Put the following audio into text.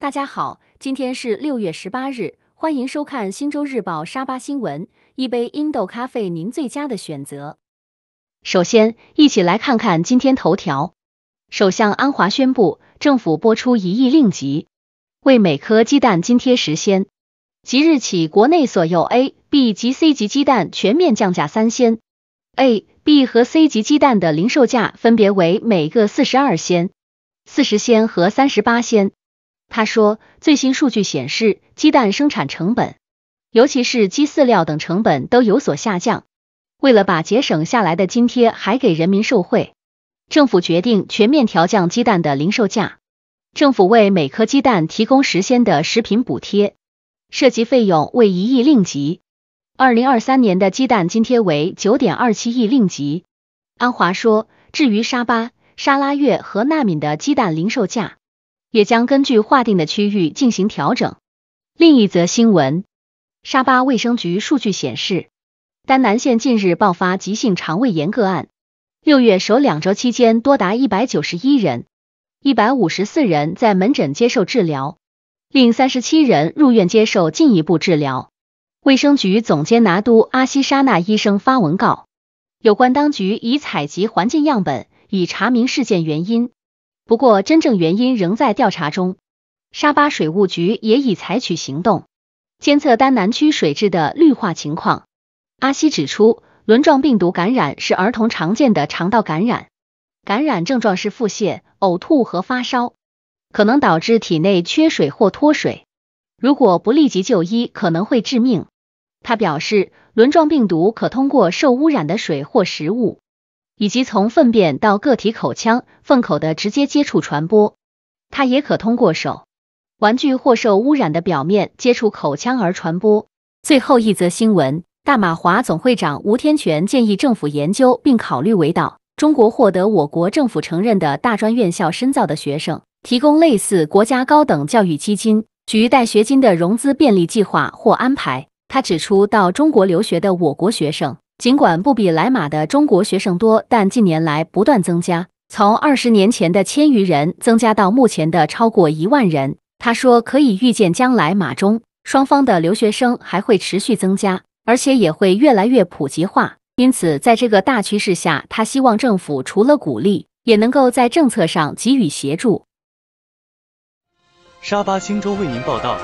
大家好，今天是六月十八日，欢迎收看《新州日报》沙巴新闻，一杯印度咖啡，您最佳的选择。首先，一起来看看今天头条：首相安华宣布，政府拨出一亿令吉，为每颗鸡蛋津贴十仙。即日起，国内所有 A、B 及 C 级鸡蛋全面降价三仙。A、B 和 C 级鸡蛋的零售价分别为每个四十二仙、四十仙和三十八仙。他说，最新数据显示，鸡蛋生产成本，尤其是鸡饲料等成本都有所下降。为了把节省下来的津贴还给人民受惠，政府决定全面调降鸡蛋的零售价。政府为每颗鸡蛋提供时鲜的食品补贴，涉及费用为一亿令吉。二零二三年的鸡蛋津贴为九点二七亿令吉。安华说，至于沙巴、沙拉越和纳米的鸡蛋零售价。也将根据划定的区域进行调整。另一则新闻，沙巴卫生局数据显示，丹南县近日爆发急性肠胃炎个案，六月首两周期间多达一百九十一人，一百五十四人在门诊接受治疗，另三十七人入院接受进一步治疗。卫生局总监拿都阿西沙纳医生发文告，有关当局已采集环境样本，以查明事件原因。不过，真正原因仍在调查中。沙巴水务局也已采取行动，监测丹南区水质的绿化情况。阿西指出，轮状病毒感染是儿童常见的肠道感染，感染症状是腹泻、呕吐和发烧，可能导致体内缺水或脱水。如果不立即就医，可能会致命。他表示，轮状病毒可通过受污染的水或食物。以及从粪便到个体口腔、粪口的直接接触传播，它也可通过手、玩具或受污染的表面接触口腔而传播。最后一则新闻，大马华总会长吴天全建议政府研究并考虑为到中国获得我国政府承认的大专院校深造的学生，提供类似国家高等教育基金局带学金的融资便利计划或安排。他指出，到中国留学的我国学生。尽管不比来马的中国学生多，但近年来不断增加，从二十年前的千余人增加到目前的超过一万人。他说，可以预见将来马中双方的留学生还会持续增加，而且也会越来越普及化。因此，在这个大趋势下，他希望政府除了鼓励，也能够在政策上给予协助。沙巴新州为您报道。